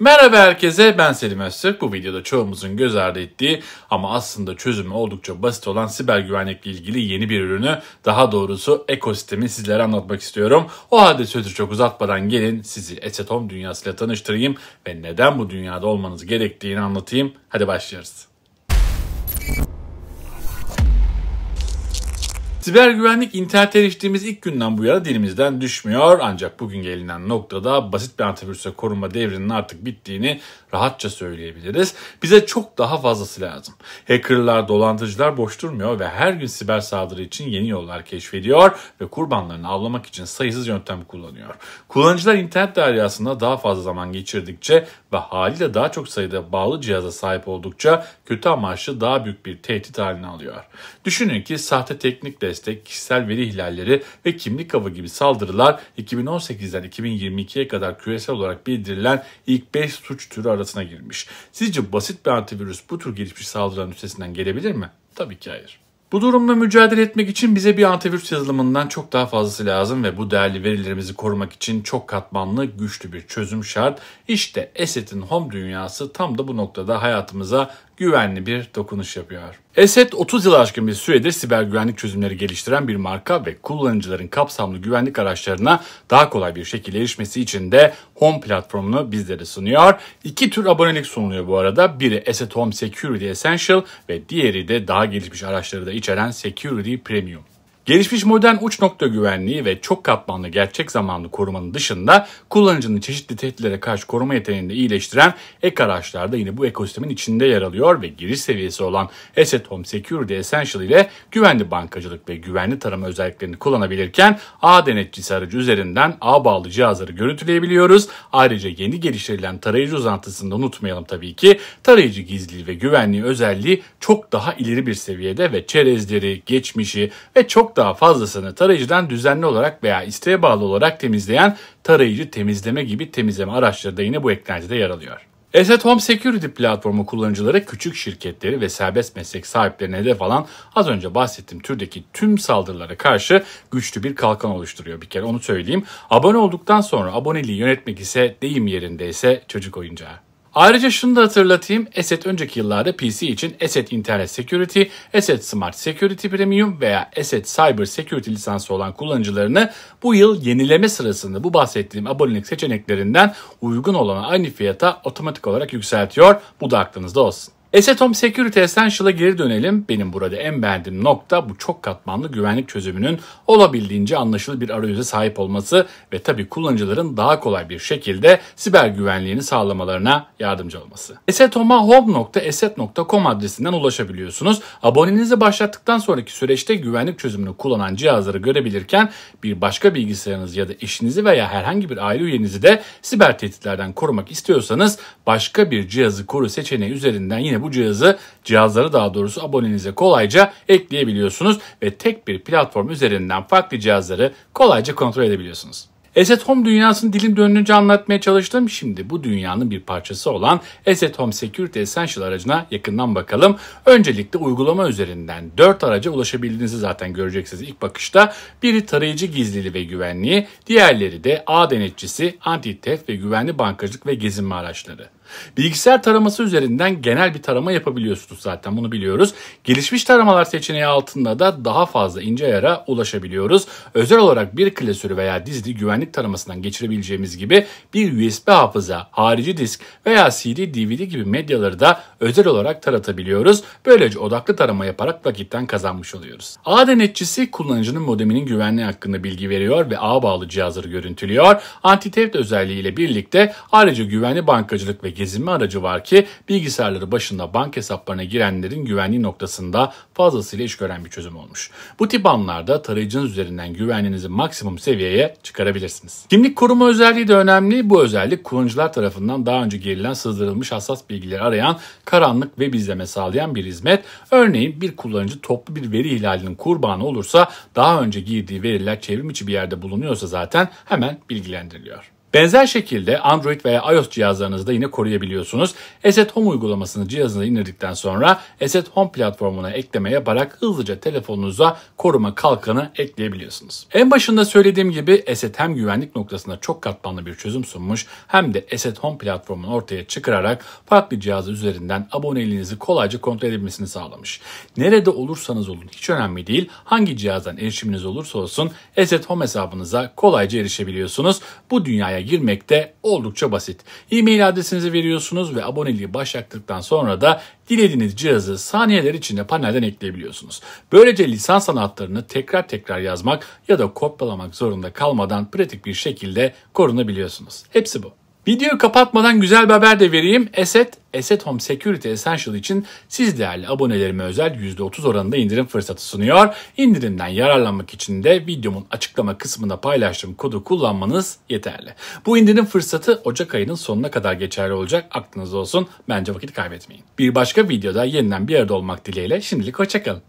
Merhaba herkese ben Selim Öztürk. Bu videoda çoğumuzun göz ardı ettiği ama aslında çözümü oldukça basit olan siber güvenlikle ilgili yeni bir ürünü daha doğrusu ekosistemi sizlere anlatmak istiyorum. O halde sözü çok uzatmadan gelin sizi Esetom dünyasıyla tanıştırayım ve neden bu dünyada olmanız gerektiğini anlatayım. Hadi başlıyoruz. Siber güvenlik internete eriştiğimiz ilk günden bu yana dilimizden düşmüyor. Ancak bugün gelinen noktada basit bir antivirüse korunma devrinin artık bittiğini rahatça söyleyebiliriz. Bize çok daha fazlası lazım. Hackerlar, dolandırıcılar boş durmuyor ve her gün siber saldırı için yeni yollar keşfediyor ve kurbanlarını avlamak için sayısız yöntem kullanıyor. Kullanıcılar internet deryasında daha fazla zaman geçirdikçe ve haliyle daha çok sayıda bağlı cihaza sahip oldukça kötü amaçlı daha büyük bir tehdit haline alıyor. Düşünün ki sahte teknikle destek, kişisel veri ihlalleri ve kimlik avı gibi saldırılar 2018'den 2022'ye kadar küresel olarak bildirilen ilk 5 suç türü arasına girmiş. Sizce basit bir antivirüs bu tür gelişmiş saldırıların üstesinden gelebilir mi? Tabii ki hayır. Bu durumla mücadele etmek için bize bir antivirüs yazılımından çok daha fazlası lazım ve bu değerli verilerimizi korumak için çok katmanlı, güçlü bir çözüm şart. İşte Asset'in Home dünyası tam da bu noktada hayatımıza güvenli bir dokunuş yapıyor. Eset 30 yıl aşkın bir süredir siber güvenlik çözümleri geliştiren bir marka ve kullanıcıların kapsamlı güvenlik araçlarına daha kolay bir şekilde erişmesi için de Home platformunu bizlere sunuyor. İki tür abonelik sunuluyor bu arada. Biri Esed Home Security Essential ve diğeri de daha gelişmiş araçları da içeren Security Premium. Gelişmiş modern uç nokta güvenliği ve çok katmanlı gerçek zamanlı korumanın dışında kullanıcının çeşitli tehditlere karşı koruma yeteneğini iyileştiren ek araçlar da yine bu ekosistemin içinde yer alıyor ve giriş seviyesi olan Asset Home Security Essential ile güvenli bankacılık ve güvenli tarama özelliklerini kullanabilirken ağ denetçisi aracı üzerinden ağ bağlı cihazları görüntüleyebiliyoruz. Ayrıca yeni geliştirilen tarayıcı uzantısını da unutmayalım tabii ki. Tarayıcı gizliliği ve güvenliği özelliği çok daha ileri bir seviyede ve çerezleri, geçmişi ve çok daha fazlasını tarayıcıdan düzenli olarak veya isteğe bağlı olarak temizleyen tarayıcı temizleme gibi temizleme araçları da yine bu eklentide yer alıyor. Asset Home Security platformu kullanıcıları küçük şirketleri ve serbest meslek sahiplerine hedef alan az önce bahsettiğim türdeki tüm saldırılara karşı güçlü bir kalkan oluşturuyor bir kere onu söyleyeyim. Abone olduktan sonra aboneliği yönetmek ise deyim yerindeyse çocuk oyuncağı. Ayrıca şunu da hatırlatayım. ESET önceki yıllarda PC için ESET Internet Security, ESET Smart Security Premium veya ESET Cyber Security lisansı olan kullanıcılarını bu yıl yenileme sırasında bu bahsettiğim abonelik seçeneklerinden uygun olana aynı fiyata otomatik olarak yükseltiyor. Bu da aklınızda olsun. Home Security Essential'a geri dönelim. Benim burada en beğendiğim nokta bu çok katmanlı güvenlik çözümünün olabildiğince anlaşılır bir arayüze sahip olması ve tabi kullanıcıların daha kolay bir şekilde siber güvenliğini sağlamalarına yardımcı olması. Esetom'a home.eset.com adresinden ulaşabiliyorsunuz. Aboneliğinizi başlattıktan sonraki süreçte güvenlik çözümünü kullanan cihazları görebilirken bir başka bilgisayarınız ya da eşinizi veya herhangi bir aile üyenizi de siber tehditlerden korumak istiyorsanız başka bir cihazı koru seçeneği üzerinden yine Yine bu cihazı, cihazları daha doğrusu abonenize kolayca ekleyebiliyorsunuz ve tek bir platform üzerinden farklı cihazları kolayca kontrol edebiliyorsunuz. Asset Home dünyasını dilim döndüğünce anlatmaya çalıştım. Şimdi bu dünyanın bir parçası olan Asset Home Security Essential aracına yakından bakalım. Öncelikle uygulama üzerinden 4 araca ulaşabildiğinizi zaten göreceksiniz ilk bakışta. Biri tarayıcı gizliliği ve güvenliği, diğerleri de ağ denetçisi, anti-tef ve güvenli bankacılık ve gezinme araçları. Bilgisayar taraması üzerinden genel bir tarama yapabiliyorsunuz zaten bunu biliyoruz. Gelişmiş taramalar seçeneği altında da daha fazla ince ayara ulaşabiliyoruz. Özel olarak bir klasörü veya dizili güvenlik taramasından geçirebileceğimiz gibi bir USB hafıza, harici disk veya CD, DVD gibi medyaları da özel olarak taratabiliyoruz. Böylece odaklı tarama yaparak vakitten kazanmış oluyoruz. A denetçisi kullanıcının modeminin güvenliği hakkında bilgi veriyor ve ağ bağlı cihazları görüntülüyor. Anti-theft özelliğiyle birlikte ayrıca güvenli bankacılık ve gezinme aracı var ki bilgisayarları başında bank hesaplarına girenlerin güvenliği noktasında fazlasıyla iş gören bir çözüm olmuş. Bu tip anlarda tarayıcınız üzerinden güvenliğinizi maksimum seviyeye çıkarabilirsiniz. Kimlik koruma özelliği de önemli. Bu özellik kullanıcılar tarafından daha önce gerilen sızdırılmış hassas bilgileri arayan karanlık web izleme sağlayan bir hizmet. Örneğin bir kullanıcı toplu bir veri ihlalinin kurbanı olursa daha önce girdiği veriler çevrim içi bir yerde bulunuyorsa zaten hemen bilgilendiriliyor. Benzer şekilde Android veya iOS cihazlarınızda yine koruyabiliyorsunuz. Asset Home uygulamasını cihazına indirdikten sonra Asset Home platformuna eklemeye bakarak hızlıca telefonunuza koruma kalkanı ekleyebiliyorsunuz. En başında söylediğim gibi Asset hem güvenlik noktasında çok katmanlı bir çözüm sunmuş hem de Asset Home platformunu ortaya çıkararak farklı cihaz üzerinden aboneliğinizi kolayca kontrol edebilmesini sağlamış. Nerede olursanız olun hiç önemli değil hangi cihazdan erişiminiz olursa olsun Asset Home hesabınıza kolayca erişebiliyorsunuz. Bu dünyaya uygulamaya girmek de oldukça basit. E-mail adresinizi veriyorsunuz ve aboneliği başlattıktan sonra da dilediğiniz cihazı saniyeler içinde panelden ekleyebiliyorsunuz. Böylece lisans anahtarını tekrar tekrar yazmak ya da kopyalamak zorunda kalmadan pratik bir şekilde korunabiliyorsunuz. Hepsi bu. Videoyu kapatmadan güzel bir haber de vereyim. Eset, Eset Home Security Essential için siz değerli abonelerime özel %30 oranında indirim fırsatı sunuyor. İndirimden yararlanmak için de videomun açıklama kısmında paylaştığım kodu kullanmanız yeterli. Bu indirim fırsatı Ocak ayının sonuna kadar geçerli olacak. Aklınızda olsun. Bence vakit kaybetmeyin. Bir başka videoda yeniden bir arada olmak dileğiyle şimdilik hoşçakalın.